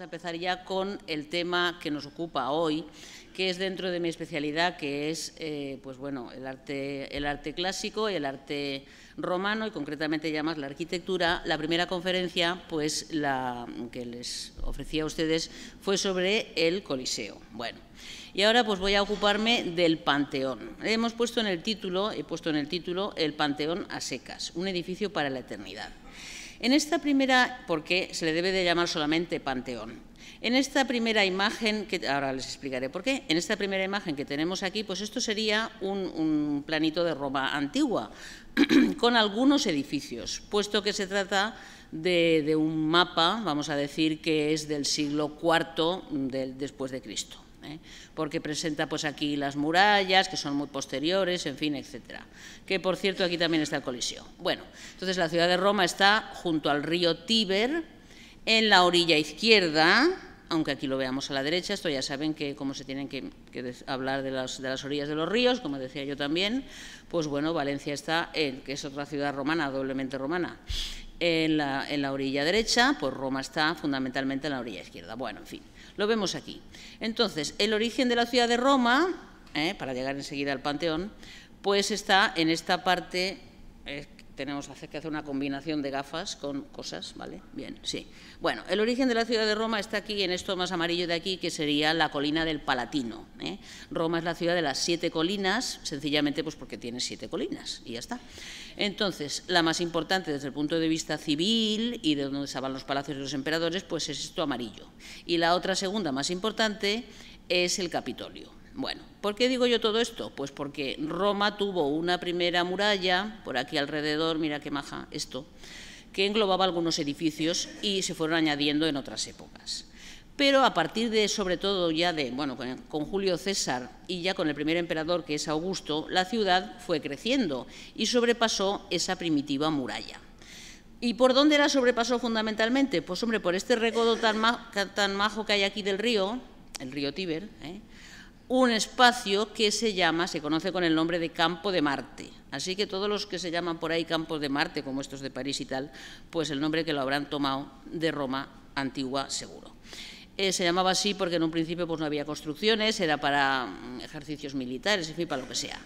a empezar ya con el tema que nos ocupa hoy, que es dentro de mi especialidad, que es eh, pues bueno, el, arte, el arte clásico, el arte romano y concretamente ya la arquitectura. La primera conferencia pues, la que les ofrecí a ustedes fue sobre el Coliseo. Bueno, y ahora pues voy a ocuparme del Panteón. Hemos puesto en el título, he puesto en el título El Panteón a secas, un edificio para la eternidad. En esta primera, porque se le debe de llamar solamente Panteón. En esta primera imagen, que ahora les explicaré por qué, en esta primera imagen que tenemos aquí, pues esto sería un, planito de Roma antigua, con algunos edificios, puesto que se trata de, un mapa, vamos a decir, que es del siglo IV después de Cristo. ¿eh? porque presenta pues aquí las murallas, que son muy posteriores, en fin, etcétera. Que, por cierto, aquí también está el colisión. Bueno, entonces la ciudad de Roma está junto al río Tíber, en la orilla izquierda, aunque aquí lo veamos a la derecha, esto ya saben que cómo se tienen que, hablar de las, de las, orillas de los ríos, como decía yo también, pues bueno, Valencia está, en, que es otra ciudad romana, doblemente romana en la, orilla derecha, pues Roma está fundamentalmente en la orilla izquierda. Bueno, en fin, lo vemos aquí. Entonces, el origen de la ciudad de Roma, eh, para llegar enseguida al Panteón, pues está en esta parte eh, tenemos que hacer una combinación de gafas con cosas, ¿vale? Bien, sí. Bueno, el origen de la ciudad de Roma está aquí, en esto más amarillo de aquí, que sería la colina del Palatino. ¿eh? Roma es la ciudad de las siete colinas, sencillamente pues porque tiene siete colinas, y ya está. Entonces, la más importante desde el punto de vista civil y de donde estaban los palacios de los emperadores, pues es esto amarillo. Y la otra segunda más importante es el Capitolio. Bueno, ¿Por qué digo yo todo esto? Pues porque Roma tuvo una primera muralla, por aquí alrededor, mira qué maja esto, que englobaba algunos edificios y se fueron añadiendo en otras épocas. Pero a partir de, sobre todo ya de, bueno, con Julio César y ya con el primer emperador, que es Augusto, la ciudad fue creciendo y sobrepasó esa primitiva muralla. ¿Y por dónde la sobrepasó fundamentalmente? Pues hombre, por este recodo tan, tan majo que hay aquí del río, el río Tíber, ¿eh? un espacio que se llama, se conoce con el nombre de Campo de Marte. Así que todos los que se llaman por ahí Campos de Marte, como estos de París y tal, pues el nombre que lo habrán tomado de Roma antigua seguro. Eh, se llamaba así porque en un principio pues, no había construcciones, era para mm, ejercicios militares, en fin, para lo que sea.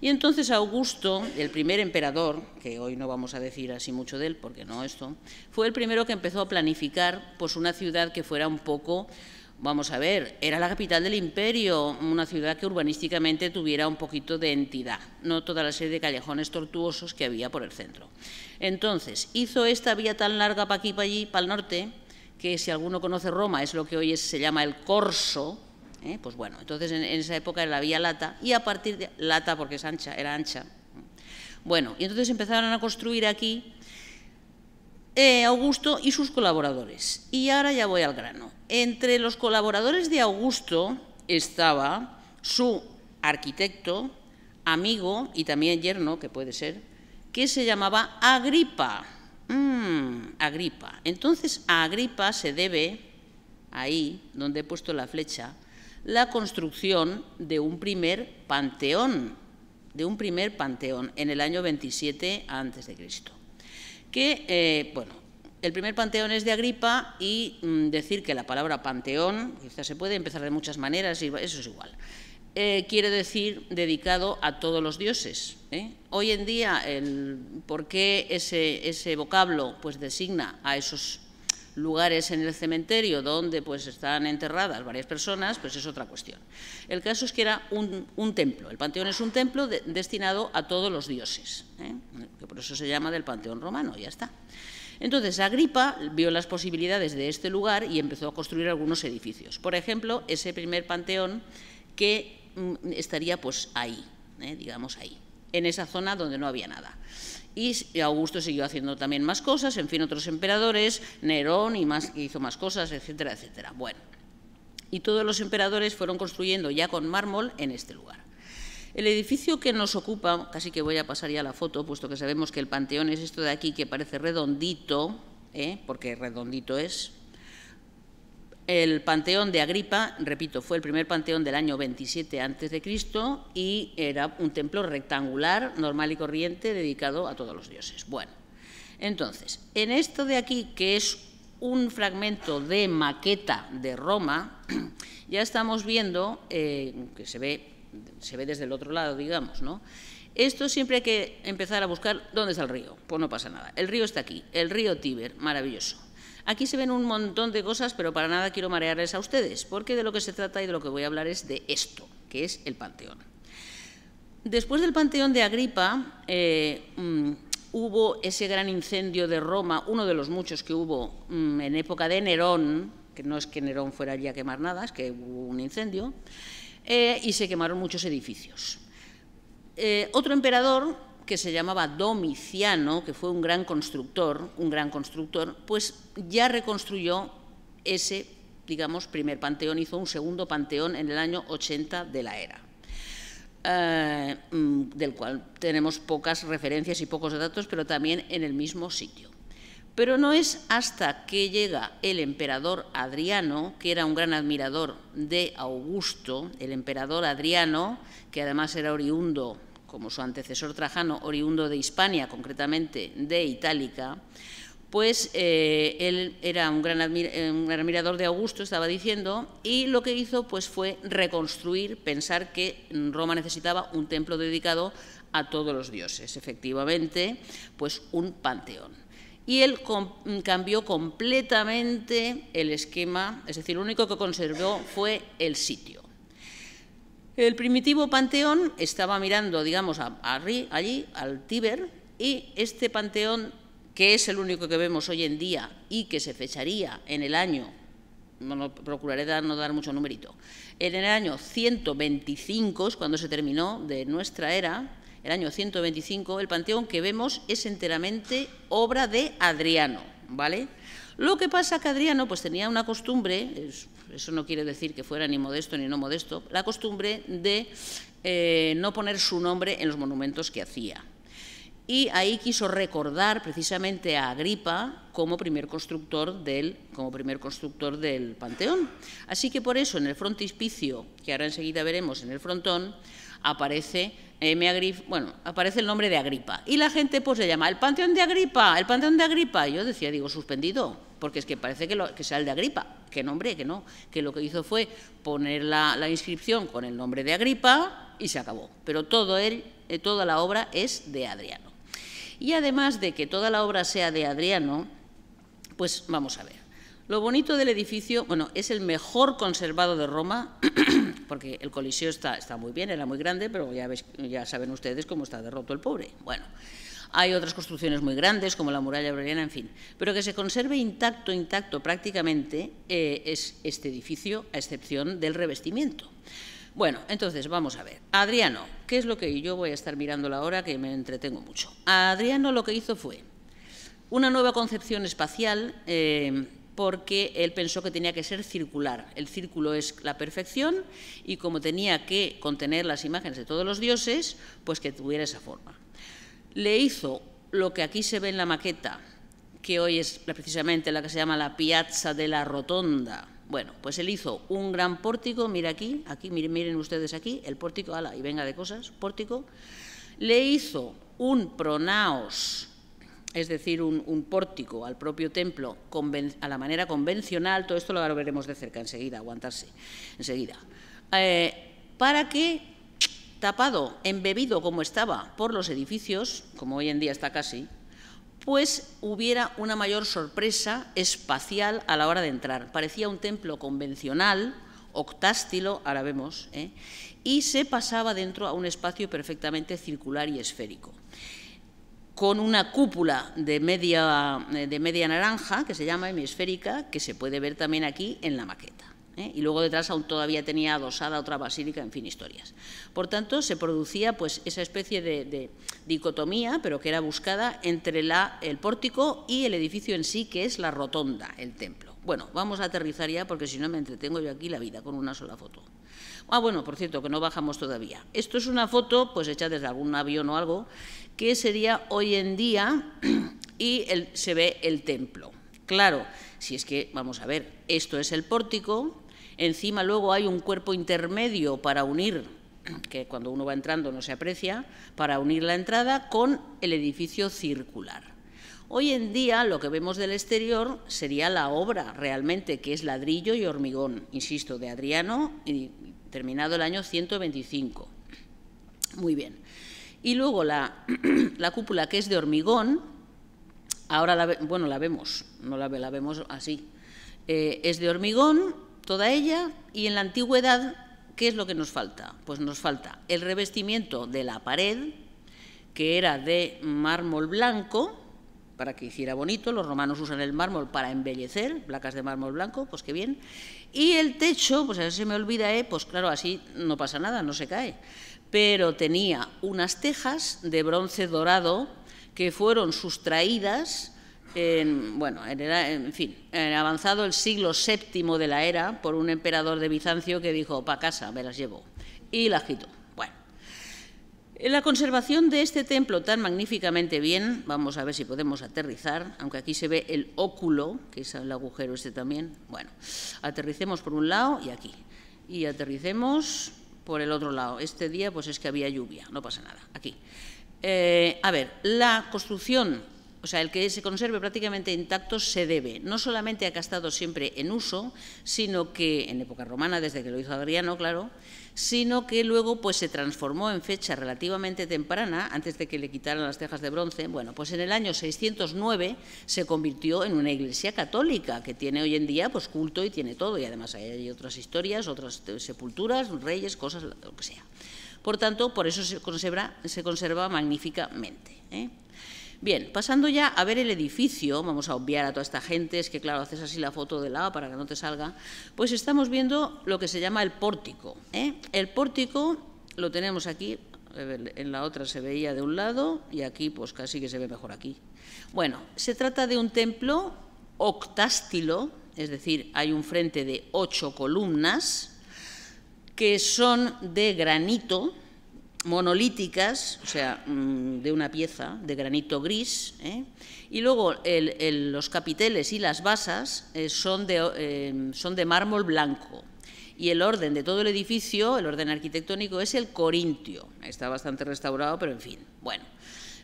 Y entonces Augusto, el primer emperador, que hoy no vamos a decir así mucho de él, porque no esto, fue el primero que empezó a planificar pues, una ciudad que fuera un poco Vamos a ver, era la capital del imperio, una ciudad que urbanísticamente tuviera un poquito de entidad, no toda la serie de callejones tortuosos que había por el centro. Entonces, hizo esta vía tan larga para aquí, para allí, para el norte, que si alguno conoce Roma es lo que hoy se llama el Corso, ¿eh? pues bueno, entonces en, en, esa época era la vía lata, y a partir de lata porque es ancha, era ancha. Bueno, y entonces empezaron a construir aquí eh, Augusto y sus colaboradores. Y ahora ya voy al grano. Entre los colaboradores de Augusto estaba su arquitecto, amigo y también yerno, que puede ser, que se llamaba Agripa. Mm, Agripa. Entonces a Agripa se debe, ahí donde he puesto la flecha, la construcción de un primer panteón, de un primer panteón en el año 27 a.C que, eh, bueno, el primer panteón es de Agripa y mm, decir que la palabra panteón, quizás se puede empezar de muchas maneras, y eso es igual. Eh, quiere decir dedicado a todos los dioses. ¿eh? Hoy en día, el, ¿por qué ese, ese vocablo pues, designa a esos lugares en el cementerio donde pues, están enterradas varias personas, pues es otra cuestión. El caso es que era un, templo. El panteón es un templo destinado a todos los dioses, ¿eh? que por eso se llama del panteón romano, ya está. Entonces, Agripa vio las posibilidades de este lugar y empezó a construir algunos edificios. Por ejemplo, ese primer panteón que mm, estaría pues ahí, ¿eh? digamos ahí, en esa zona donde no había nada y Augusto siguió haciendo también más cosas, en fin, otros emperadores, Nerón y más, hizo más cosas, etcétera, etcétera. Bueno, y todos los emperadores fueron construyendo ya con mármol en este lugar. El edificio que nos ocupa, casi que voy a pasar ya la foto, puesto que sabemos que el panteón es esto de aquí que parece redondito, ¿eh? porque redondito es, el panteón de Agripa, repito, fue el primer panteón del año 27 Cristo y era un templo rectangular, normal y corriente, dedicado a todos los dioses. Bueno, entonces, en esto de aquí, que es un fragmento de maqueta de Roma, ya estamos viendo, eh, que se ve, se ve desde el otro lado, digamos, ¿no? Esto siempre hay que empezar a buscar dónde está el río, pues no pasa nada. El río está aquí, el río Tíber, maravilloso. Aquí se ven un montón de cosas, pero para nada quiero marearles a ustedes, porque de lo que se trata y de lo que voy a hablar es de esto, que es el Panteón. Después del Panteón de Agripa eh, mm, hubo ese gran incendio de Roma, uno de los muchos que hubo mm, en época de Nerón, que no es que Nerón fuera allí a quemar nada, es que hubo un incendio, eh, y se quemaron muchos edificios. Eh, otro emperador que se llamaba Domiciano, que fue un gran constructor, un gran constructor, pues ya reconstruyó ese, digamos, primer panteón, hizo un segundo panteón en el año 80 de la era. Eh, mm, del cual tenemos pocas referencias y pocos datos, pero también en el mismo sitio. Pero no es hasta que llega el emperador Adriano, que era un gran admirador de Augusto, el emperador Adriano, que además era oriundo como su antecesor Trajano, oriundo de Hispania, concretamente de Itálica, pues eh, él era eh, un gran, admirador de Augusto, estaba diciendo, y lo que hizo pues, fue reconstruir, pensar que Roma necesitaba un templo dedicado a todos los dioses, efectivamente, pues un panteón. Y él cambió completamente el esquema, es decir, lo único que conservó fue el sitio. El primitivo panteón estaba mirando, digamos, a, allí, al Tíber, y este panteón, que es el único que vemos hoy en día y que se fecharía en el año, bueno, procuraré dar, no dar mucho numerito, en el año 125, es cuando se terminó de nuestra era, el año 125, el panteón que vemos es enteramente obra de Adriano, ¿vale? Lo que pasa que Adriano pues tenía una costumbre, es eso no quiere decir que fuera ni modesto ni no modesto, la costumbre de eh, no poner su nombre en los monumentos que hacía. Y ahí quiso recordar precisamente a Agripa como primer constructor del, como primer constructor del Panteón. Así que por eso en el frontispicio, que ahora enseguida veremos en el frontón, aparece, M. bueno, aparece el nombre de Agripa. Y la gente pues le llama, el Panteón de Agripa, el Panteón de Agripa. yo decía, digo, suspendido, porque es que parece que, lo, sea el de Agripa, que nombre, que no, que lo que hizo fue poner la, inscripción con el nombre de Agripa y se acabó. Pero todo él, eh, toda la obra es de Adriano. Y además de que toda la obra sea de Adriano, pues vamos a ver. Lo bonito del edificio, bueno, es el mejor conservado de Roma, porque el Coliseo está, muy bien, era muy grande, pero ya, ya saben ustedes cómo está derroto el pobre. Bueno, hay otras construcciones muy grandes, como la muralla Aureliana, en fin. Pero que se conserve intacto, intacto prácticamente, eh, es este edificio, a excepción del revestimiento. Bueno, entonces vamos a ver. Adriano, ¿qué es lo que yo voy a estar mirando la hora que me entretengo mucho? Adriano lo que hizo fue una nueva concepción espacial eh, porque él pensó que tenía que ser circular. El círculo es la perfección y como tenía que contener las imágenes de todos los dioses, pues que tuviera esa forma le hizo lo que aquí se ve en la maqueta, que hoy es precisamente la que se llama la Piazza de la Rotonda. Bueno, pues él hizo un gran pórtico, mira aquí, aquí miren, ustedes aquí, el pórtico, ala, y venga de cosas, pórtico. Le hizo un pronaos, es decir, un, pórtico al propio templo a la manera convencional, todo esto lo veremos de cerca enseguida, aguantarse enseguida, eh, para tapado, embebido como estaba por los edificios, como hoy en día está casi, pues hubiera una mayor sorpresa espacial a la hora de entrar. Parecía un templo convencional, octástilo, ahora vemos, ¿eh? y se pasaba dentro a un espacio perfectamente circular y esférico con una cúpula de media, eh, de media naranja, que se llama hemisférica, que se puede ver también aquí en la maqueta. ¿eh? y luego detrás aún todavía tenía adosada otra basílica, en fin, historias. Por tanto, se producía pues esa especie de, dicotomía, pero que era buscada entre el pórtico y el edificio en sí, que es la rotonda, el templo. Bueno, vamos a aterrizar ya porque si no me entretengo yo aquí la vida con una sola foto. Ah, bueno, por cierto, que no bajamos todavía. Esto es una foto pues hecha desde algún avión o algo, que sería hoy en día y se ve el templo. Claro, si es que, vamos a ver, esto es el pórtico, Encima luego hay un cuerpo intermedio para unir, que cuando uno va entrando no se aprecia, para unir la entrada con el edificio circular. Hoy en día lo que vemos del exterior sería la obra realmente, que es ladrillo y hormigón, insisto, de Adriano, terminado el año 125. Muy bien. Y luego la, cúpula que es de hormigón, ahora la, bueno, la vemos, no la, la vemos así, eh, es de hormigón toda ella y en la antigüedad, ¿qué es lo que nos falta? Pues nos falta el revestimiento de la pared, que era de mármol blanco, para que hiciera bonito, los romanos usan el mármol para embellecer, placas de mármol blanco, pues qué bien. Y el techo, pues a ver si me olvida, eh, pues claro, así no pasa nada, no se cae. Pero tenía unas tejas de bronce dorado que fueron sustraídas en, bueno, en fin, avanzado el siglo VII de la era, por un emperador de Bizancio que dijo, pa casa, me las llevo, y las quitó. Bueno, la conservación de este templo tan magníficamente bien, vamos a ver si podemos aterrizar, aunque aquí se ve el óculo, que es el agujero este también, bueno, aterricemos por un lado y aquí, y aterricemos por el otro lado. Este día pues es que había lluvia, no pasa nada, aquí. Eh, a ver, la construcción o sea, el que se conserve prácticamente intacto se debe no solamente a que ha estado siempre en uso, sino que en época romana, desde que lo hizo Adriano, claro, sino que luego pues se transformó en fecha relativamente temprana, antes de que le quitaran las tejas de bronce. Bueno, pues en el año 609 se convirtió en una iglesia católica que tiene hoy en día pues culto y tiene todo y además hay otras historias, otras sepulturas, reyes, cosas, lo que sea. Por tanto, por eso se conserva, magníficamente. ¿eh? Bien, pasando ya a ver el edificio, vamos a obviar a toda esta gente, es que claro, haces así la foto de lado para que no te salga, pues estamos viendo lo que se llama el pórtico. ¿eh? El pórtico lo tenemos aquí, en la otra se veía de un lado y aquí pues casi que se ve mejor aquí. Bueno, se trata de un templo octástilo, es decir, hay un frente de ocho columnas que son de granito, monolíticas, o sea, mm, de una pieza de granito gris, ¿eh? y luego los capiteles y las basas eh, son, de, eh, son de mármol blanco. Y el orden de todo el edificio, el orden arquitectónico, es el corintio. Está bastante restaurado, pero en fin. Bueno,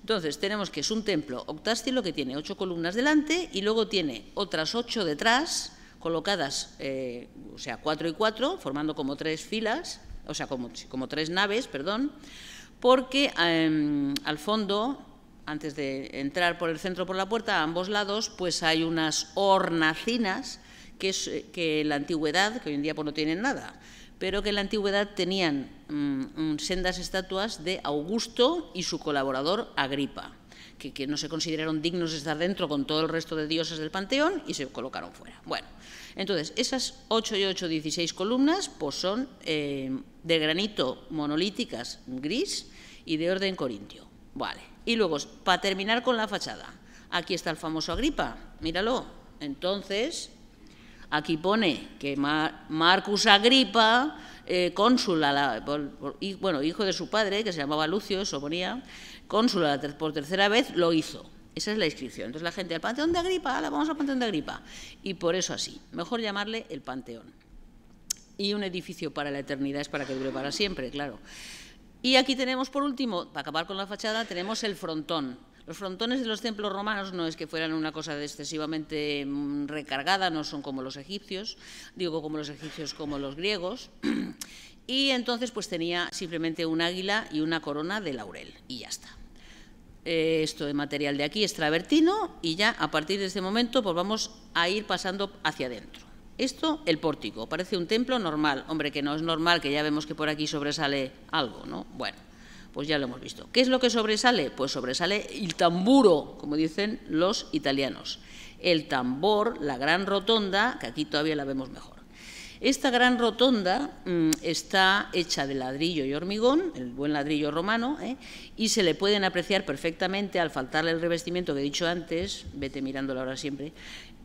entonces tenemos que es un templo octástilo que tiene ocho columnas delante y luego tiene otras ocho detrás, colocadas, o sea, cuatro y cuatro, formando como tres filas o sea, como, tres naves, perdón, porque em, al fondo, antes de entrar por el centro por la puerta, a ambos lados, pues hay unas hornacinas que, eh, que en la antigüedad, que hoy en día pues, no tienen nada, pero que en la antigüedad tenían mm, sendas estatuas de Augusto y su colaborador Agripa, que, que, no se consideraron dignos de estar dentro con todo el resto de dioses del panteón y se colocaron fuera. Bueno, entonces, esas 8 y 8, 16 columnas pues son eh, de granito monolíticas gris y de orden corintio. Vale. Y luego, para terminar con la fachada, aquí está el famoso Agripa, míralo. Entonces, aquí pone que Marcus Agripa, eh, cónsul, bueno, hijo de su padre, que se llamaba Lucio, eso ponía, cónsul por tercera vez, lo hizo. Esa es la inscripción. Entonces la gente, al Panteón de Agripa, vamos al Panteón de Agripa. Y por eso así, mejor llamarle el Panteón. Y un edificio para la eternidad es para que dure para siempre, claro. Y aquí tenemos, por último, para acabar con la fachada, tenemos el frontón. Los frontones de los templos romanos no es que fueran una cosa excesivamente mm, recargada, no son como los egipcios, digo como los egipcios, como los griegos. Y entonces pues tenía simplemente un águila y una corona de laurel y ya está. Eh, esto de material de aquí es travertino y ya a partir de este momento pues vamos a ir pasando hacia adentro. Esto, el pórtico, parece un templo normal. Hombre, que no es normal, que ya vemos que por aquí sobresale algo, ¿no? Bueno, pues ya lo hemos visto. ¿Qué es lo que sobresale? Pues sobresale el tamburo, como dicen los italianos. El tambor, la gran rotonda, que aquí todavía la vemos mejor. Esta gran rotonda mm, está hecha de ladrillo y hormigón, el buen ladrillo romano, ¿eh? y se le pueden apreciar perfectamente, al faltarle el revestimiento que he dicho antes, vete mirándolo ahora siempre,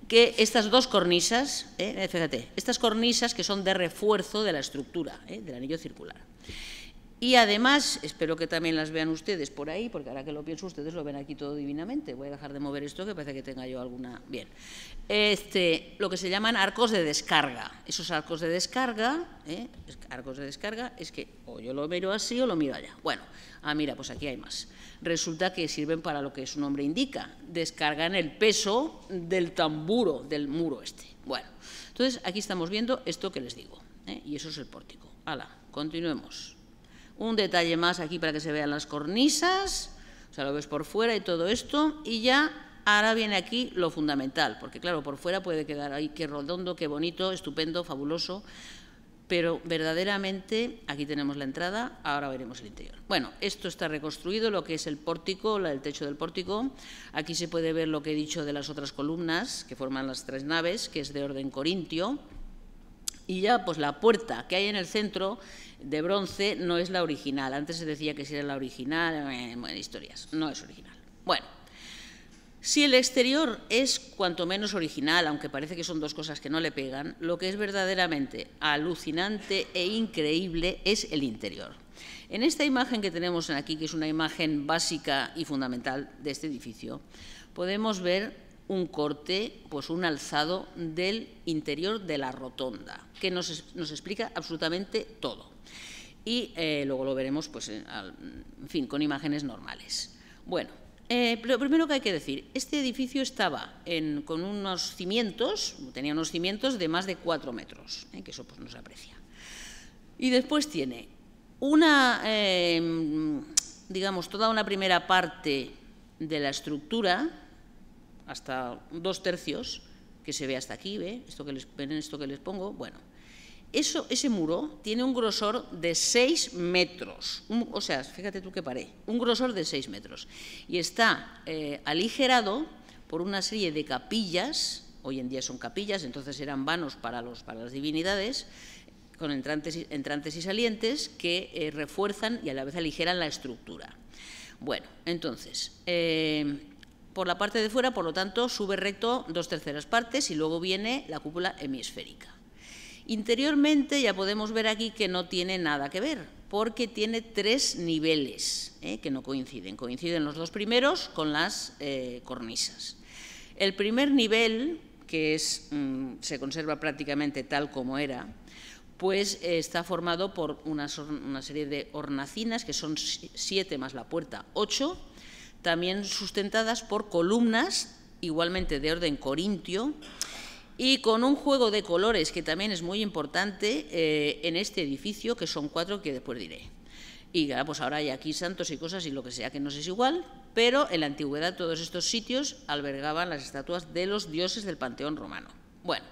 que estas dos cornisas, ¿eh? fíjate, estas cornisas que son de refuerzo de la estructura, ¿eh? del anillo circular. Y además, espero que también las vean ustedes por ahí, porque ahora que lo pienso ustedes lo ven aquí todo divinamente. Voy a dejar de mover esto que parece que tenga yo alguna... Bien. Este, lo que se llaman arcos de descarga. Esos arcos de descarga, ¿eh? arcos de descarga, es que o yo lo miro así o lo miro allá. Bueno, ah, mira, pues aquí hay más. Resulta que sirven para lo que su nombre indica. Descargan el peso del tamburo, del muro este. Bueno, entonces aquí estamos viendo esto que les digo. ¿eh? Y eso es el pórtico. Hala, continuemos. Un detalle más aquí para que se vean las cornisas, o sea, lo ves por fuera y todo esto, y ya ahora viene aquí lo fundamental, porque claro, por fuera puede quedar ahí, qué redondo, qué bonito, estupendo, fabuloso, pero verdaderamente aquí tenemos la entrada, ahora veremos el interior. Bueno, esto está reconstruido, lo que es el pórtico, el techo del pórtico. Aquí se puede ver lo que he dicho de las otras columnas que forman las tres naves, que es de orden corintio y ya pues la puerta que hay en el centro de bronce no es la original. Antes se decía que si era la original, eh, en historias, no es original. Bueno, si el exterior es cuanto menos original, aunque parece que son dos cosas que no le pegan, lo que es verdaderamente alucinante e increíble es el interior. En esta imagen que tenemos aquí, que es una imagen básica y fundamental de este edificio, podemos ver un corte, pues un alzado del interior de la rotonda, que nos, explica absolutamente todo. Y eh, luego lo veremos, pues, eh, en fin, con imágenes normales. Bueno, eh, lo primero que hay que decir, este edificio estaba con unos cimientos, tenía unos cimientos de más de 4 metros, que eso pues, no se aprecia. Y después tiene una, digamos, toda una primera parte de la estructura, hasta dos tercios, que se ve hasta aquí, ¿ve? Esto que les, ¿ven esto que les pongo? Bueno, eso, ese muro tiene un grosor de seis metros, o sea, fíjate tú que paré, un grosor de seis metros, y está eh, aligerado por una serie de capillas, hoy en día son capillas, entonces eran vanos para, los, para las divinidades, con entrantes y, entrantes y salientes que eh, refuerzan y a la vez aligeran la estructura. Bueno, entonces, eh, por la parte de fuera, por lo tanto, sube recto dos terceras partes y luego viene la cúpula hemisférica. Interiormente ya podemos ver aquí que no tiene nada que ver, porque tiene tres niveles ¿eh? que no coinciden. Coinciden los dos primeros con las eh, cornisas. El primer nivel, que mm, se conserva prácticamente tal como era, pues eh, está formado por una, una serie de hornacinas, que son siete más la puerta, ocho, también sustentadas por columnas, igualmente de orden corintio, y con un juego de colores que también es muy importante eh, en este edificio, que son cuatro que después diré. Y pues ahora hay aquí santos y cosas y lo que sea que no es igual, pero en la antigüedad todos estos sitios albergaban las estatuas de los dioses del panteón romano. Bueno,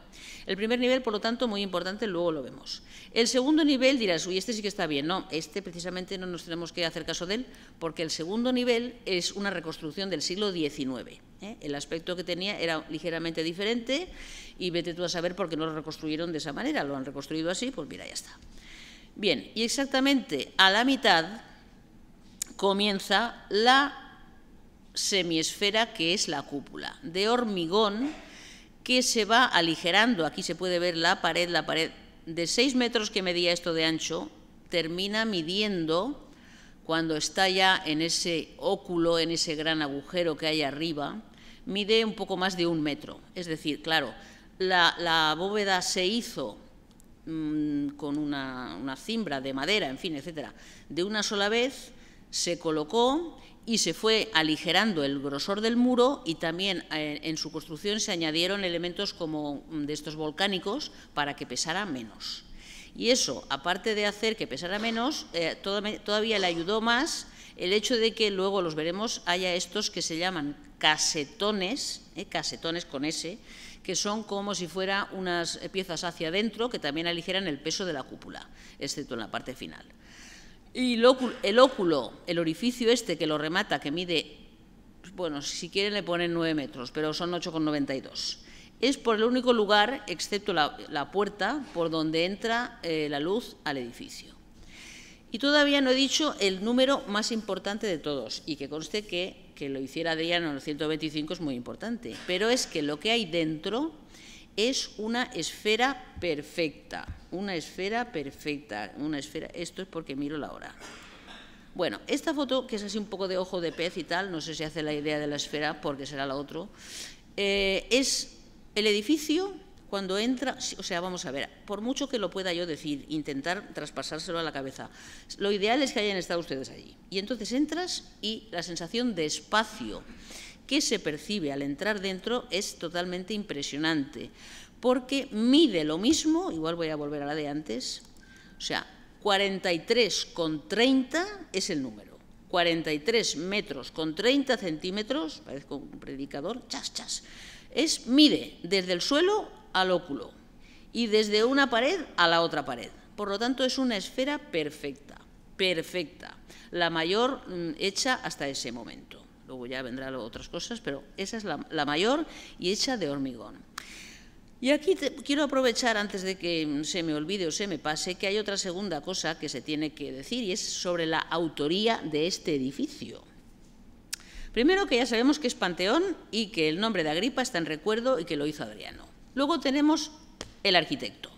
el primer nivel, por lo tanto, muy importante, luego lo vemos. El segundo nivel dirás, uy, este sí que está bien. No, este precisamente no nos tenemos que hacer caso de él, porque el segundo nivel es una reconstrucción del siglo XIX. ¿eh? El aspecto que tenía era ligeramente diferente y vete tú a saber por qué no lo reconstruyeron de esa manera. Lo han reconstruido así, pues mira, ya está. Bien, y exactamente a la mitad comienza la semiesfera que es la cúpula, de hormigón que se va aligerando. Aquí se puede ver la pared, la pared de 6 metros que medía esto de ancho, termina midiendo, cuando está ya en ese óculo, en ese gran agujero que hay arriba, mide un poco más de un metro. Es decir, claro, la, bóveda se hizo mm, con una, una cimbra de madera, en fin, etcétera, de una sola vez, se colocó y se fue aligerando el grosor del muro y también eh, en su construcción se añadieron elementos como mm, de estos volcánicos para que pesara menos. Y eso, aparte de hacer que pesara menos, eh, todavía le ayudó más el hecho de que luego los veremos haya estos que se llaman casetones, eh, casetones con S, que son como si fueran unas piezas hacia adentro que también aligeran el peso de la cúpula, excepto en la parte final. Y el óculo, el orificio este que lo remata, que mide, bueno, si quieren le ponen 9 metros, pero son 8,92. Es por el único lugar, excepto la, puerta, por donde entra eh, la luz al edificio. Y todavía no he dicho el número más importante de todos, y que conste que lo hiciera Adriano en el 125 es muy importante, pero es que lo que hay dentro es una esfera perfecta, una esfera perfecta, una esfera, esto es porque miro la hora. Bueno, esta foto, que es así un poco de ojo de pez y tal, no sé si hace la idea de la esfera porque será la otra. Eh, es el edificio cuando entra, o sea, vamos a ver, por mucho que lo pueda yo decir, intentar traspasárselo a la cabeza, lo ideal es que hayan estado ustedes allí. Y entonces entras y la sensación de espacio, que se percibe al entrar dentro es totalmente impresionante, porque mide lo mismo, igual voy a volver a la de antes, o sea, 43,30 es el número. 43 metros con 30 centímetros, parezco un predicador, chas, chas, es mide desde el suelo al óculo y desde una pared a la otra pared. Por lo tanto, es una esfera perfecta, perfecta, la mayor mm, hecha hasta ese momento. Luego ya vendrán otras cosas, pero esa es la, mayor y hecha de hormigón. Y aquí quiero aprovechar, antes de que se me olvide o se me pase, que hay otra segunda cosa que se tiene que decir y es sobre la autoría de este edificio. Primero que ya sabemos que es Panteón y que el nombre de Agripa está en recuerdo y que lo hizo Adriano. Luego tenemos el arquitecto.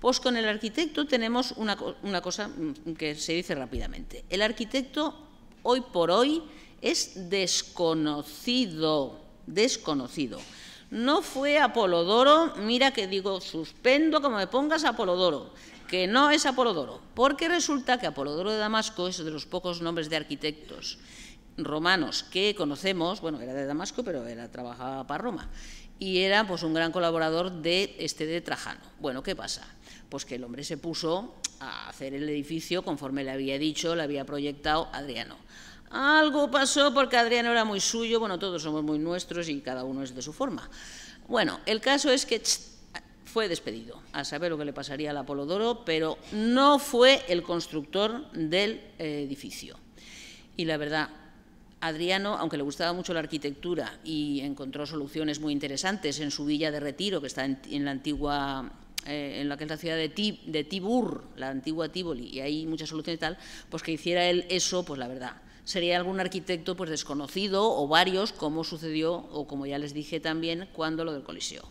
Pues con el arquitecto tenemos una cosa mm, que se dice rápidamente. El arquitecto, hoy por hoy, es desconocido, desconocido. No fue Apolodoro, mira que digo, suspendo como me pongas Apolodoro, que no es Apolodoro, porque resulta que Apolodoro de Damasco es de los pocos nombres de arquitectos romanos que conocemos, bueno, era de Damasco, pero era, trabajaba para Roma, y era pues un gran colaborador de este de Trajano. Bueno, ¿qué pasa? Pues que el hombre se puso a hacer el edificio conforme le había dicho, le había proyectado Adriano. Algo pasó porque Adriano era muy suyo, bueno, todos somos muy nuestros y cada uno es de su forma. Bueno, el caso es que fue despedido, a saber lo que le pasaría al Apolodoro, pero no fue el constructor del edificio. Y la verdad, Adriano, aunque le gustaba mucho la arquitectura y encontró soluciones muy interesantes en su villa de retiro, que está en, la antigua eh, en la que la ciudad de, de, Tibur, la antigua Tivoli, y hay muchas soluciones y tal, pues que hiciera él eso, pues la verdad, sería algún arquitecto pues desconocido o varios, como sucedió o como ya les dije también cuando lo del Coliseo.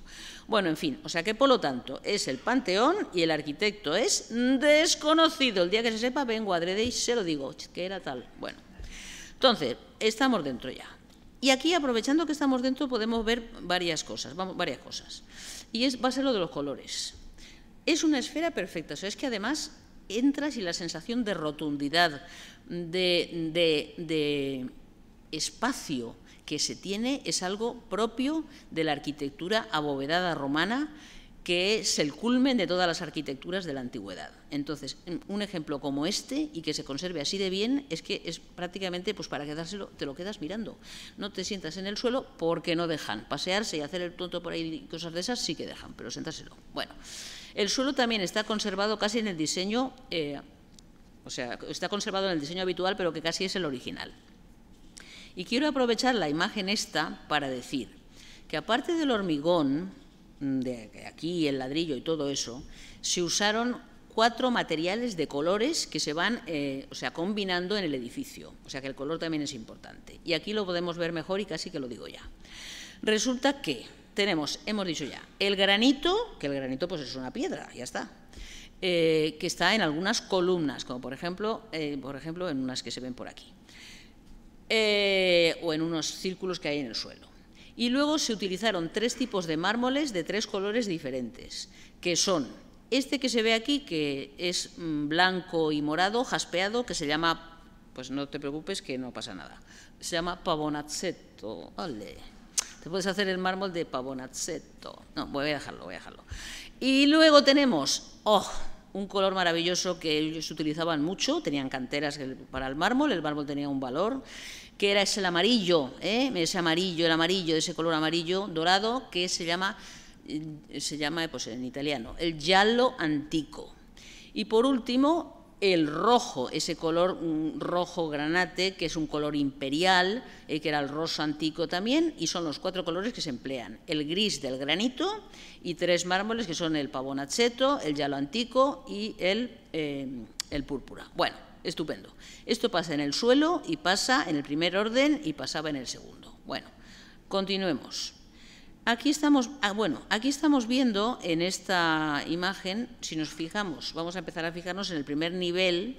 Bueno, en fin, o sea que por lo tanto es el Panteón y el arquitecto es desconocido. El día que se sepa vengo a adrede y se lo digo, que era tal. Bueno, entonces, estamos dentro ya. Y aquí, aprovechando que estamos dentro, podemos ver varias cosas, vamos, varias cosas. Y es, va a ser lo de los colores. Es una esfera perfecta, o es que además entras y la sensación de rotundidad, de, espacio que se tiene es algo propio de la arquitectura abovedada romana, que es el culmen de todas las arquitecturas de la antigüedad. Entonces, un ejemplo como este y que se conserve así de bien es que es prácticamente pues para quedárselo te lo quedas mirando. No te sientas en el suelo porque no dejan pasearse y hacer el tonto por ahí y cosas de esas sí que dejan, pero sentárselo. Bueno, el suelo también está conservado casi en el diseño eh, o sea, está conservado en el diseño habitual, pero que casi es el original. Y quiero aprovechar la imagen esta para decir que aparte del hormigón, mm, de aquí el ladrillo y todo eso, se usaron cuatro materiales de colores que se van eh, o sea, combinando en el edificio. O sea que el color también es importante. Y aquí lo podemos ver mejor y casi que lo digo ya. Resulta que tenemos, hemos dicho ya, el granito, que el granito pues es una piedra, ya está. Eh, que está en algunas columnas, como por ejemplo, eh, por ejemplo en unas que se ven por aquí, eh, o en unos círculos que hay en el suelo. Y luego se utilizaron tres tipos de mármoles de tres colores diferentes, que son este que se ve aquí, que es mm, blanco y morado, jaspeado, que se llama, pues no te preocupes que no pasa nada, se llama pavonazzetto, Te puedes hacer el mármol de pavonazzetto. No, voy a dejarlo, voy a dejarlo. Y luego tenemos, oh, un color maravilloso que ellos utilizaban mucho, tenían canteras para el mármol, el mármol tenía un valor, que era ese amarillo, ¿eh? ese amarillo, el amarillo, ese color amarillo dorado que se llama, eh, se llama pues en italiano, el giallo antico. Y por último, el rojo, ese color rojo granate, que es un color imperial, eh, que era el rosa antico también, y son los cuatro colores que se emplean. El gris del granito y tres mármoles, que son el pavonaceto, el yalo antico y el, eh, el púrpura. Bueno, estupendo. Esto pasa en el suelo y pasa en el primer orden y pasaba en el segundo. Bueno, continuemos. Aquí estamos, ah, bueno, aquí estamos viendo en esta imagen, si nos fijamos, vamos a empezar a fijarnos en el primer nivel,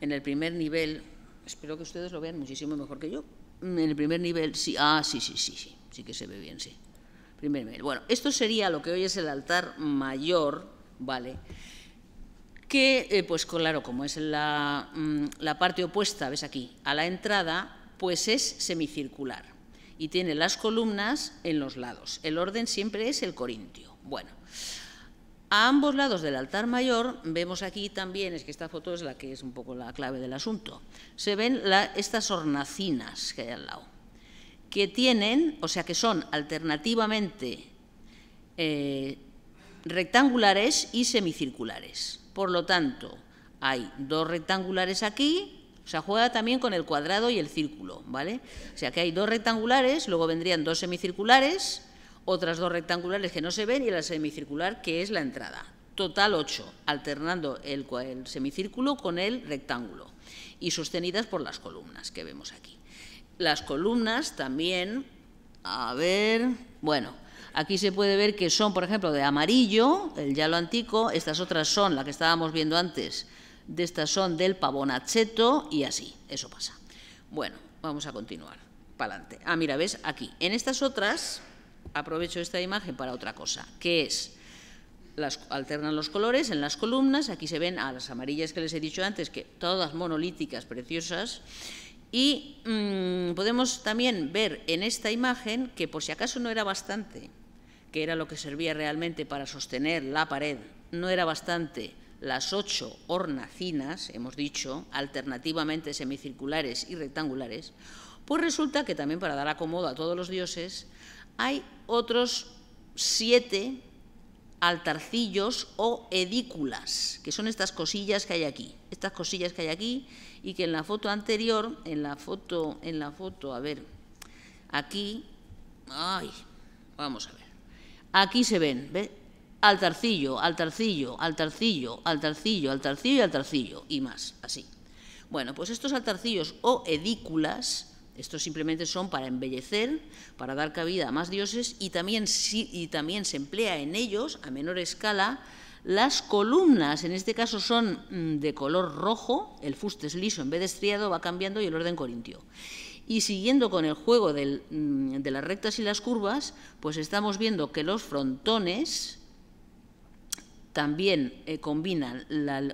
en el primer nivel, espero que ustedes lo vean muchísimo mejor que yo, en el primer nivel, sí, ah, sí, sí, sí, sí, sí que se ve bien, sí. Primer nivel. Bueno, esto sería lo que hoy es el altar mayor, ¿vale? Que, eh, pues claro, como es la, mm, la parte opuesta, ves aquí, a la entrada, pues es semicircular y tiene las columnas en los lados. El orden siempre es el corintio. Bueno, a ambos lados del altar mayor vemos aquí también, es que esta foto es la que es un poco la clave del asunto, se ven estas hornacinas que hay al lado, que tienen, o sea que son alternativamente eh, rectangulares y semicirculares. Por lo tanto, hay dos rectangulares aquí o sea, juega también con el cuadrado y el círculo, ¿vale? O sea, que hay dos rectangulares, luego vendrían dos semicirculares, otras dos rectangulares que no se ven y la semicircular que es la entrada. Total ocho, alternando el, semicírculo con el rectángulo y sostenidas por las columnas que vemos aquí. Las columnas también, a ver, bueno, Aquí se puede ver que son, por ejemplo, de amarillo, el lo antico, estas otras son la que estábamos viendo antes, de estas son del pavonacheto y así, eso pasa. Bueno, vamos a continuar, para adelante. Ah, mira, ves, aquí, en estas otras, aprovecho esta imagen para otra cosa, que es, las, alternan los colores en las columnas, aquí se ven a las amarillas que les he dicho antes, que todas monolíticas, preciosas, y mm, podemos también ver en esta imagen que por si acaso no era bastante, que era lo que servía realmente para sostener la pared, no era bastante las ocho hornacinas, hemos dicho, alternativamente semicirculares y rectangulares, pues resulta que también para dar acomodo a todos los dioses hay otros siete altarcillos o edículas, que son estas cosillas que hay aquí, estas cosillas que hay aquí y que en la foto anterior, en la foto, en la foto, a ver, aquí, ay, vamos a ver, aquí se ven, ¿ves? al tarcillo, al tarcillo, al tarcillo, al al y al y más, así. Bueno, pues estos altarcillos o edículas, estos simplemente son para embellecer, para dar cabida a más dioses y también, también se emplea en ellos, a menor escala, las columnas, en este caso son mm, de color rojo, el fuste es liso en vez de estriado, va cambiando y el orden corintio. Y siguiendo con el juego mm, de las rectas y las curvas, pues estamos viendo que los frontones, también eh, combina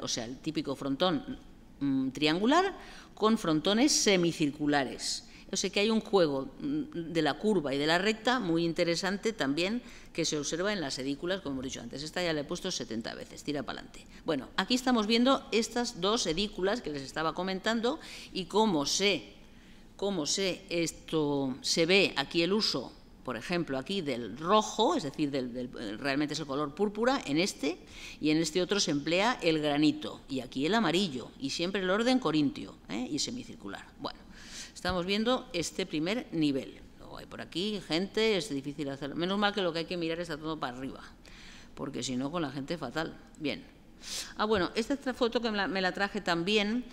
o sea, el típico frontón mm, triangular con frontones semicirculares. O sea que hay un juego mm, de la curva y de la recta muy interesante también que se observa en las edículas, como hemos dicho antes. Esta ya la he puesto 70 veces, tira para adelante. Bueno, aquí estamos viendo estas dos edículas que les estaba comentando y cómo se, cómo se, esto, se ve aquí el uso por ejemplo, aquí del rojo, es decir, del, eh, realmente es el color púrpura, en este, y en este otro se emplea el granito, y aquí el amarillo, y siempre el orden corintio ¿eh? y semicircular. Bueno, estamos viendo este primer nivel. Luego hay por aquí gente, es difícil hacerlo. Menos mal que lo que hay que mirar está todo para arriba, porque si no, con la gente fatal. Bien. Ah, bueno, esta foto que me la traje también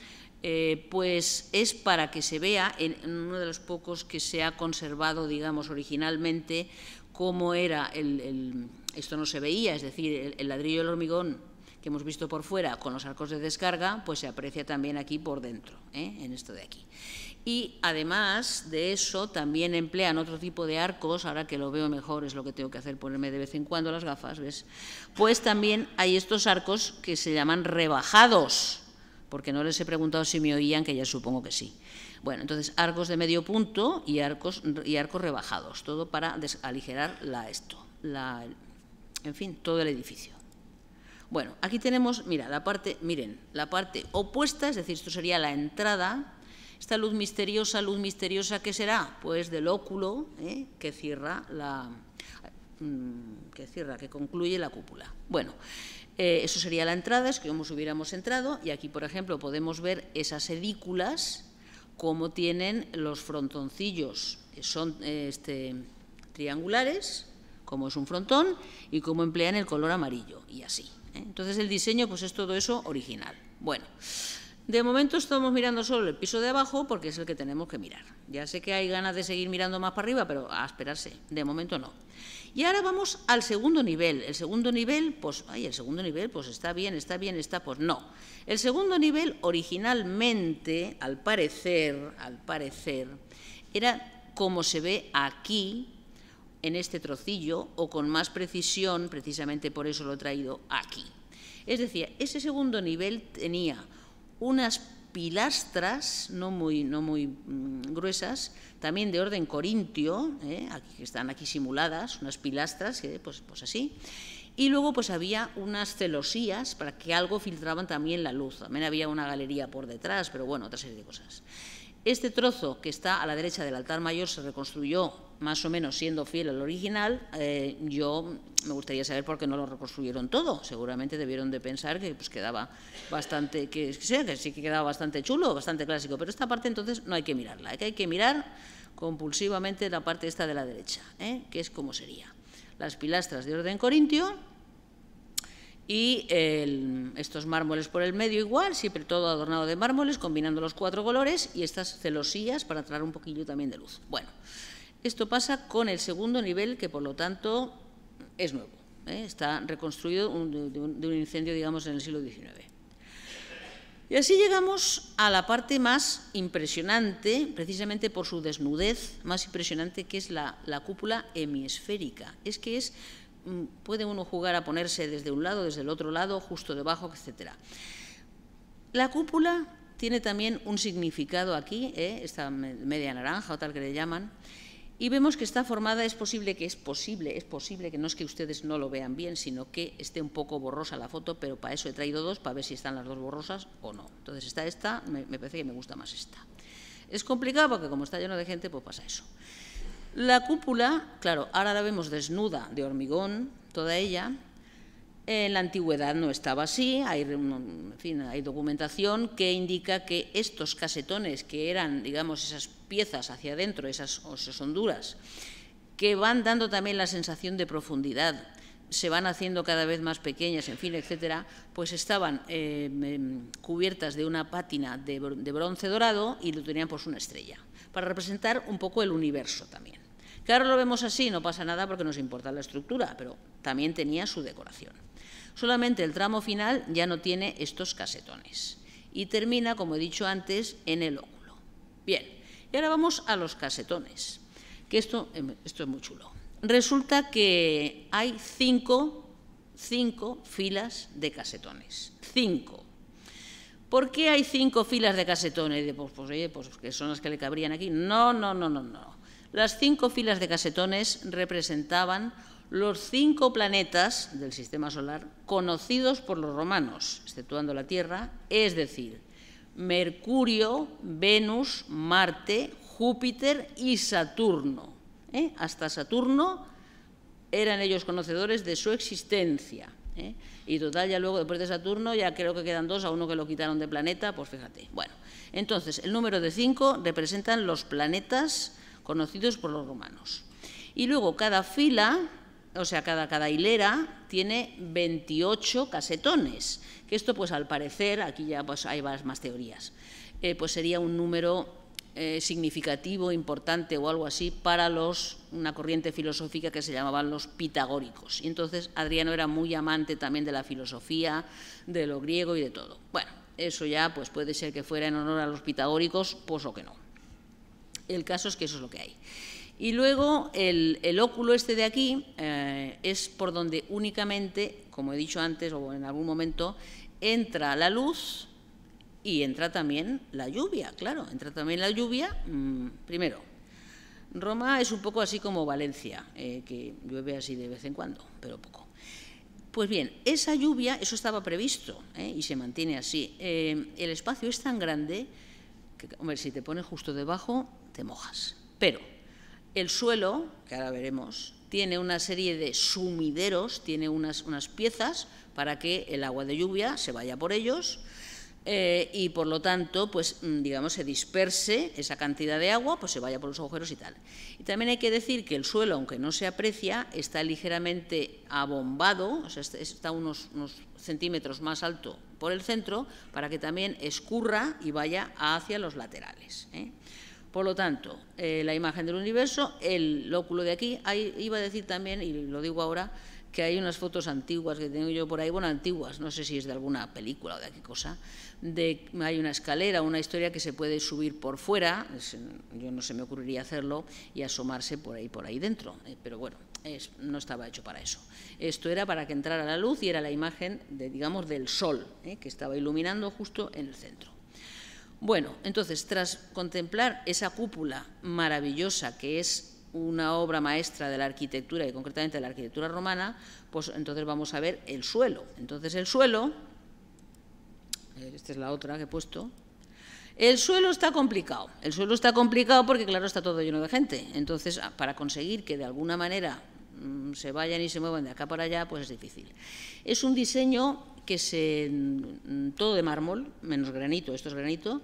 eh, pues es para que se vea, en, uno de los pocos que se ha conservado, digamos, originalmente, cómo era el, esto no se veía, es decir, el, ladrillo el hormigón que hemos visto por fuera con los arcos de descarga, pues se aprecia también aquí por dentro, ¿eh? en esto de aquí. Y además de eso, también emplean otro tipo de arcos, ahora que lo veo mejor es lo que tengo que hacer, ponerme de vez en cuando las gafas, ¿ves? Pues también hay estos arcos que se llaman rebajados, porque no les he preguntado si me oían, que ya supongo que sí. Bueno, entonces arcos de medio punto y arcos, y arcos rebajados, todo para aligerar la, esto, la, en fin, todo el edificio. Bueno, aquí tenemos, mira, la parte, miren, la parte opuesta, es decir, esto sería la entrada, esta luz misteriosa, luz misteriosa, ¿qué será? Pues del óculo ¿eh? que cierra la, mm, que cierra, que concluye la cúpula. Bueno, eh, eso sería la entrada, es que como hubiéramos entrado, y aquí, por ejemplo, podemos ver esas edículas, cómo tienen los frontoncillos. Eh, son eh, este, triangulares, como es un frontón, y cómo emplean el color amarillo, y así. Entonces, el diseño pues es todo eso original. Bueno, de momento estamos mirando solo el piso de abajo porque es el que tenemos que mirar. Ya sé que hay ganas de seguir mirando más para arriba, pero a esperarse. De momento no. Y ahora vamos al segundo nivel. El segundo nivel, pues, ay, el segundo nivel, pues está bien, está bien, está, pues no. El segundo nivel, originalmente, al parecer, al parecer, era como se ve aquí, en este trocillo, o con más precisión, precisamente por eso lo he traído aquí. Es decir, ese segundo nivel tenía unas pilastras, no muy, no muy mm, gruesas, también de orden corintio, ¿eh? que están aquí simuladas, unas pilastras, pues, pues así. Y luego pues había unas celosías para que algo filtraban también la luz. También había una galería por detrás, pero bueno, otra serie de cosas. Este trozo que está a la derecha del altar mayor se reconstruyó más o menos siendo fiel al original, eh, yo me gustaría saber por qué no lo reconstruyeron todo. Seguramente debieron de pensar que pues, quedaba bastante, que, sí que quedaba bastante chulo, bastante clásico, pero esta parte entonces no hay que mirarla, hay que mirar compulsivamente la parte esta de la derecha, ¿eh? que es como sería. Las pilastras de orden corintio y estos mármoles por el medio igual, siempre todo adornado de mármoles, combinando los cuatro colores y estas celosías para traer un poquillo también de luz. Bueno. Esto pasa con el segundo nivel, que por lo tanto es nuevo. ¿eh? Está reconstruido de, un, incendio, digamos, en el siglo XIX. Y así llegamos a la parte más impresionante, precisamente por su desnudez, más impresionante que es la, cúpula hemisférica. Es que es, mm, puede uno jugar a ponerse desde un lado, desde el otro lado, justo debajo, etc. La cúpula tiene también un significado aquí, ¿eh? esta media naranja o tal que le llaman, y vemos que está formada, es posible que es posible, es posible que no es que ustedes no lo vean bien, sino que esté un poco borrosa la foto, pero para eso he traído dos, para ver si están las dos borrosas o no. Entonces está esta, me, parece que me gusta más esta. Es complicado porque como está lleno de gente, pues pasa eso. La cúpula, claro, ahora la vemos desnuda de hormigón, toda ella, en la antigüedad no estaba así, hay, documentación que indica que estos casetones, que eran, digamos, esas piezas hacia adentro, esas, honduras, que van dando también la sensación de profundidad, se van haciendo cada vez más pequeñas, en fin, etcétera, pues estaban em, em, cubiertas de una pátina de, bronce dorado y lo tenían por una estrella, para representar un poco el universo también. Claro, lo vemos así, no pasa nada porque nos importa la estructura, pero también tenía su decoración. Solamente el tramo final ya no tiene estos casetones y termina, como he dicho antes, en el óculo. Bien, y ahora vamos a los casetones, que esto, em, esto es muy chulo. Resulta que hay cinco, filas de casetones. Cinco. ¿Por qué hay cinco filas de casetones? Pues, pues oye, pues que son las que le cabrían aquí. No, no, no, no, no. Las cinco filas de casetones representaban los cinco planetas del sistema solar conocidos por los romanos, exceptuando la Tierra, es decir, Mercurio, Venus, Marte, Júpiter y Saturno. ¿eh? Hasta Saturno eran ellos conocedores de su existencia. ¿eh? Y total, ya luego, después de Saturno, ya creo que quedan dos, a uno que lo quitaron de planeta, pues fíjate. Bueno, entonces, el número de cinco representan los planetas conocidos por los romanos. Y luego, cada fila o sea, cada, cada hilera tiene 28 casetones, que esto pues al parecer, aquí ya pues hay varias más teorías, eh, pues sería un número eh, significativo, importante o algo así para los, una corriente filosófica que se llamaban los pitagóricos. Y entonces Adriano era muy amante también de la filosofía, de lo griego y de todo. Bueno, eso ya pues puede ser que fuera en honor a los pitagóricos, pues o que no. El caso es que eso es lo que hay. Y luego el, óculo este de aquí eh, es por donde únicamente, como he dicho antes o en algún momento, entra la luz y entra también la lluvia, claro, entra también la lluvia mm, primero. Roma es un poco así como Valencia, eh, que llueve así de vez en cuando, pero poco. Pues bien, esa lluvia, eso estaba previsto eh, y se mantiene así. el espacio es tan grande que, hombre, si te pones justo debajo, te mojas. Pero el suelo, que ahora veremos, tiene una serie de sumideros, tiene unas, piezas para que el agua de lluvia se vaya por ellos. Eh, y por lo tanto, pues mm, digamos, se disperse esa cantidad de agua, pues se vaya por los agujeros y tal. Y también hay que decir que el suelo, aunque no se aprecia, está ligeramente abombado, o sea, está unos, centímetros más alto por el centro, para que también escurra y vaya hacia los laterales. ¿eh? Por lo tanto, eh, la imagen del universo, el óculo de aquí, iba a decir también, y lo digo ahora, que hay unas fotos antiguas que tengo yo por ahí, bueno, antiguas, no sé si es de alguna película o de qué cosa, de hay una escalera, una historia que se puede subir por fuera, yo no se me ocurriría hacerlo, y asomarse por ahí, por ahí dentro, eh, pero bueno, no estaba hecho para eso. Esto era para que entrara la luz y era la imagen, de, digamos, del sol, eh, que estaba iluminando justo en el centro. Bueno, entonces, tras contemplar esa cúpula maravillosa que es una obra maestra de la arquitectura y concretamente de la arquitectura romana, pues entonces vamos a ver el suelo. Entonces el suelo, esta es la otra que he puesto, el suelo está complicado. El suelo está complicado porque claro está todo lleno de gente. Entonces ah, para conseguir que de alguna manera mm, se vayan y se muevan de acá para allá, pues es difícil. Es un diseño que se, mm, todo de mármol, menos granito, esto es granito,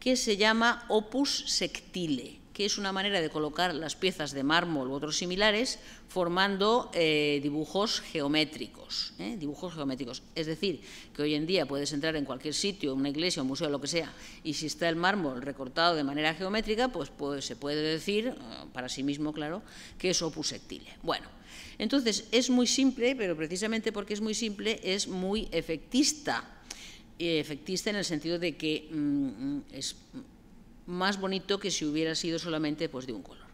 que se llama opus sectile, que es una manera de colocar las piezas de mármol u otros similares formando eh, dibujos geométricos, ¿eh? dibujos geométricos. Es decir, que hoy en día puedes entrar en cualquier sitio, una iglesia, un museo, lo que sea, y si está el mármol recortado de manera geométrica, pues, pues se puede decir, eh, para sí mismo, claro, que es opus sectile. Bueno. Entonces, es muy simple, pero precisamente porque es muy simple, es muy efectista. Efectista en el sentido de que mm, es más bonito que si hubiera sido solamente pues, de un color.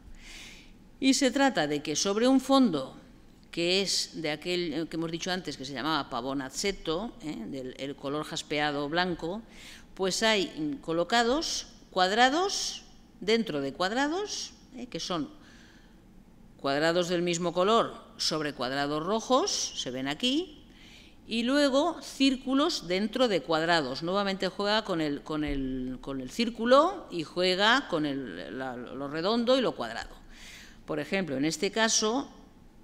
Y se trata de que sobre un fondo que es de aquel eh, que hemos dicho antes, que se llamaba pavonazzetto, eh, del color jaspeado blanco, pues hay colocados cuadrados dentro de cuadrados, eh, que son cuadrados del mismo color sobre cuadrados rojos, se ven aquí, y luego círculos dentro de cuadrados. Nuevamente juega con el, con el, círculo y juega con lo redondo y lo cuadrado. Por ejemplo, en este caso,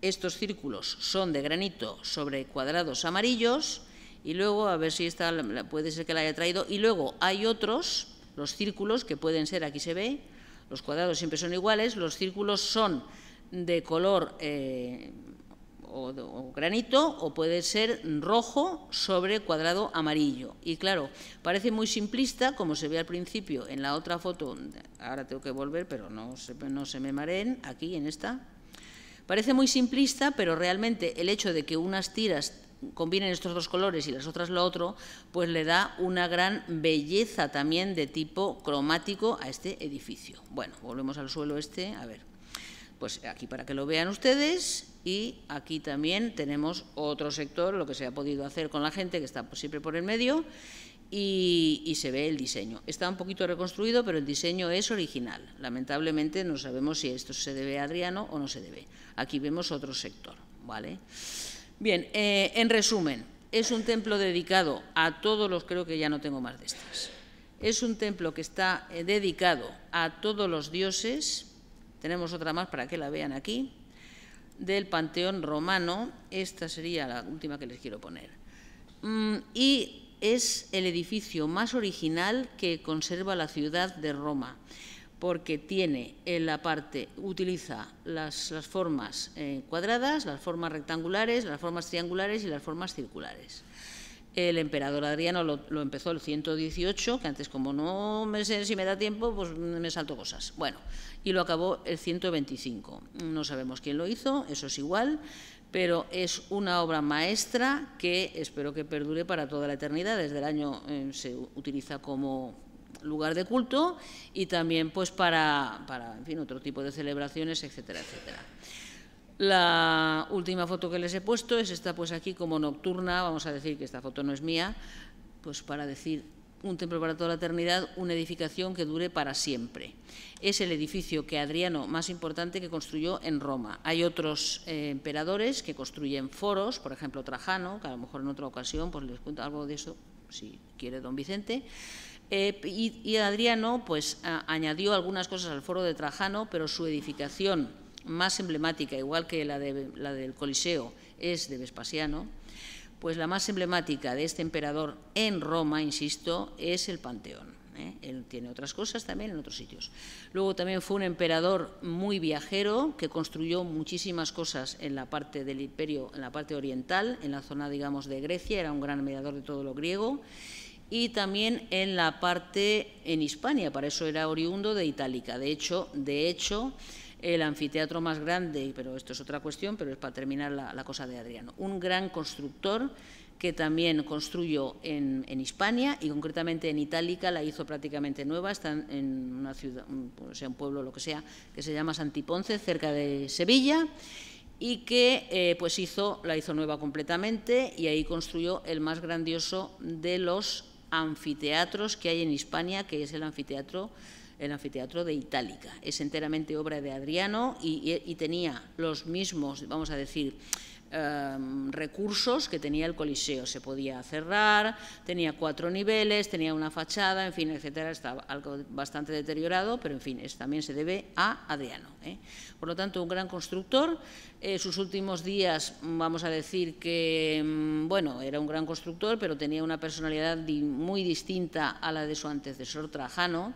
estos círculos son de granito sobre cuadrados amarillos y luego, a ver si esta puede ser que la haya traído, y luego hay otros, los círculos que pueden ser, aquí se ve, los cuadrados siempre son iguales, los círculos son de color eh, o, granito o puede ser rojo sobre cuadrado amarillo. Y claro, parece muy simplista, como se ve al principio en la otra foto, ahora tengo que volver, pero no se, no se me mareen, aquí en esta. Parece muy simplista, pero realmente el hecho de que unas tiras combinen estos dos colores y las otras lo otro, pues le da una gran belleza también de tipo cromático a este edificio. Bueno, volvemos al suelo este, a ver. Pues aquí para que lo vean ustedes y aquí también tenemos otro sector, lo que se ha podido hacer con la gente que está pues, siempre por el medio y, se ve el diseño. Está un poquito reconstruido, pero el diseño es original. Lamentablemente no sabemos si esto se debe a Adriano o no se debe. Aquí vemos otro sector. ¿vale? Bien, eh, en resumen, es un templo dedicado a todos los, creo que ya no tengo más de estas, es un templo que está eh, dedicado a todos los dioses tenemos otra más para que la vean aquí, del Panteón Romano. Esta sería la última que les quiero poner. Mm, y es el edificio más original que conserva la ciudad de Roma, porque tiene en la parte, utiliza las, formas eh, cuadradas, las formas rectangulares, las formas triangulares y las formas circulares. El emperador Adriano lo, empezó el 118, que antes como no me sé si me da tiempo, pues me salto cosas. Bueno, y lo acabó el 125. No sabemos quién lo hizo, eso es igual, pero es una obra maestra que espero que perdure para toda la eternidad. Desde el año eh, se utiliza como lugar de culto y también pues para, para en fin, otro tipo de celebraciones, etcétera, etcétera. La última foto que les he puesto es esta, pues aquí como nocturna, vamos a decir que esta foto no es mía, pues para decir un templo para toda la eternidad, una edificación que dure para siempre. Es el edificio que Adriano más importante que construyó en Roma. Hay otros eh, emperadores que construyen foros, por ejemplo Trajano, que a lo mejor en otra ocasión pues les cuento algo de eso si quiere don Vicente. Eh, y, Adriano pues añadió algunas cosas al foro de Trajano, pero su edificación más emblemática, igual que la, de, la del Coliseo es de Vespasiano, pues la más emblemática de este emperador en Roma, insisto, es el Panteón. ¿eh? Él tiene otras cosas también en otros sitios. Luego también fue un emperador muy viajero que construyó muchísimas cosas en la parte del imperio, en la parte oriental, en la zona, digamos, de Grecia, era un gran mediador de todo lo griego, y también en la parte en Hispania, para eso era oriundo de Itálica. De hecho, de hecho, el anfiteatro más grande, pero esto es otra cuestión, pero es para terminar la, cosa de Adriano. Un gran constructor que también construyó en, Hispania y concretamente en Itálica, la hizo prácticamente nueva, está en una ciudad, un, sea, un pueblo, lo que sea, que se llama Santiponce, cerca de Sevilla, y que eh, pues hizo, la hizo nueva completamente y ahí construyó el más grandioso de los anfiteatros que hay en Hispania, que es el anfiteatro el anfiteatro de Itálica. Es enteramente obra de Adriano y, tenía los mismos, vamos a decir, em, recursos que tenía el Coliseo. Se podía cerrar, tenía cuatro niveles, tenía una fachada, en fin, etcétera. Está algo bastante deteriorado, pero en fin, es, también se debe a Adriano. ¿eh? Por lo tanto, un gran constructor. Eh, sus últimos días, vamos a decir que, em, bueno, era un gran constructor, pero tenía una personalidad muy distinta a la de su antecesor Trajano.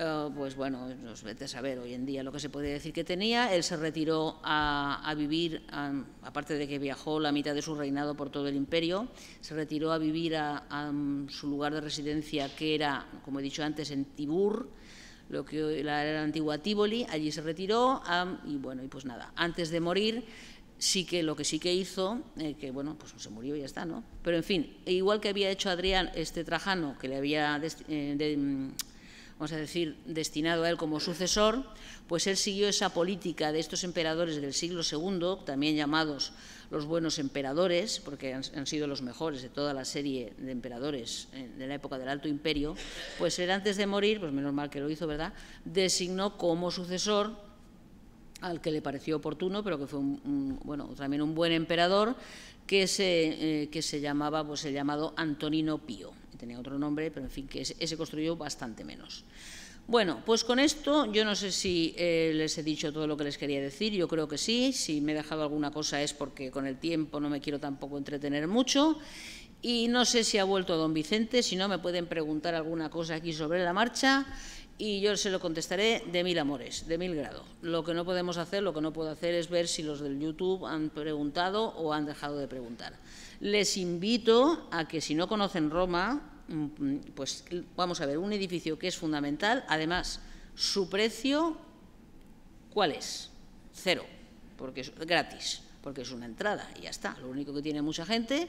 Eh, pues bueno, nos vete a saber hoy en día lo que se puede decir que tenía. Él se retiró a, a vivir, aparte de que viajó la mitad de su reinado por todo el imperio, se retiró a vivir a, su lugar de residencia, que era, como he dicho antes, en Tibur, lo que era la antigua Tívoli, allí se retiró y bueno, y pues nada, antes de morir sí que lo que sí que hizo, eh, que bueno, pues se murió y ya está, ¿no? Pero en fin, igual que había hecho Adrián este Trajano, que le había eh, vamos a decir, destinado a él como sucesor, pues él siguió esa política de estos emperadores del siglo II, también llamados los buenos emperadores, porque han, sido los mejores de toda la serie de emperadores eh, de la época del Alto Imperio, pues él antes de morir, pues menos mal que lo hizo, ¿verdad?, designó como sucesor al que le pareció oportuno, pero que fue un, bueno, también un buen emperador, que se, eh, que se llamaba, pues el llamado Antonino Pío tenía otro nombre, pero en fin, que ese construyó bastante menos. Bueno, pues con esto yo no sé si eh, les he dicho todo lo que les quería decir, yo creo que sí, si me he dejado alguna cosa es porque con el tiempo no me quiero tampoco entretener mucho y no sé si ha vuelto don Vicente, si no me pueden preguntar alguna cosa aquí sobre la marcha y yo se lo contestaré de mil amores, de mil grado. Lo que no podemos hacer, lo que no puedo hacer es ver si los del YouTube han preguntado o han dejado de preguntar. Les invito a que si no conocen Roma, mm, mm, pues vamos a ver, un edificio que es fundamental, además, su precio, ¿cuál es? Cero, porque es gratis, porque es una entrada y ya está. Lo único que tiene mucha gente,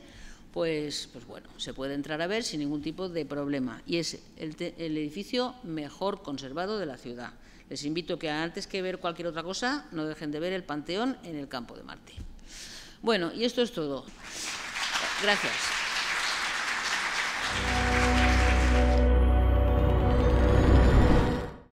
pues, pues bueno, se puede entrar a ver sin ningún tipo de problema. Y es el, el edificio mejor conservado de la ciudad. Les invito que antes que ver cualquier otra cosa, no dejen de ver el Panteón en el Campo de Marte. Bueno, y esto es todo. Gracias.